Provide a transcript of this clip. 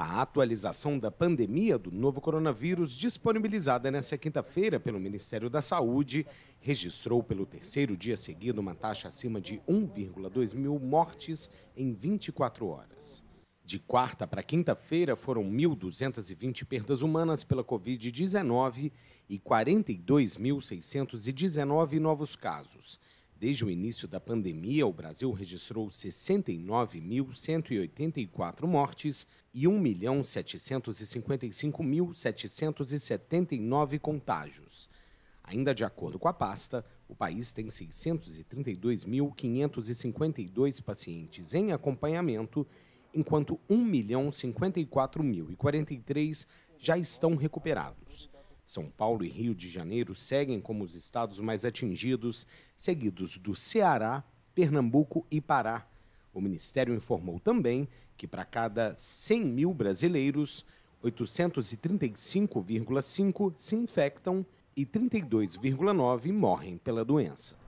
A atualização da pandemia do novo coronavírus, disponibilizada nesta quinta-feira pelo Ministério da Saúde, registrou pelo terceiro dia seguido uma taxa acima de 1,2 mil mortes em 24 horas. De quarta para quinta-feira foram 1.220 perdas humanas pela Covid-19 e 42.619 novos casos. Desde o início da pandemia, o Brasil registrou 69.184 mortes e 1.755.779 contágios. Ainda de acordo com a pasta, o país tem 632.552 pacientes em acompanhamento, enquanto 1.054.043 já estão recuperados. São Paulo e Rio de Janeiro seguem como os estados mais atingidos, seguidos do Ceará, Pernambuco e Pará. O Ministério informou também que, para cada 100 mil brasileiros, 835,5 se infectam e 32,9 morrem pela doença.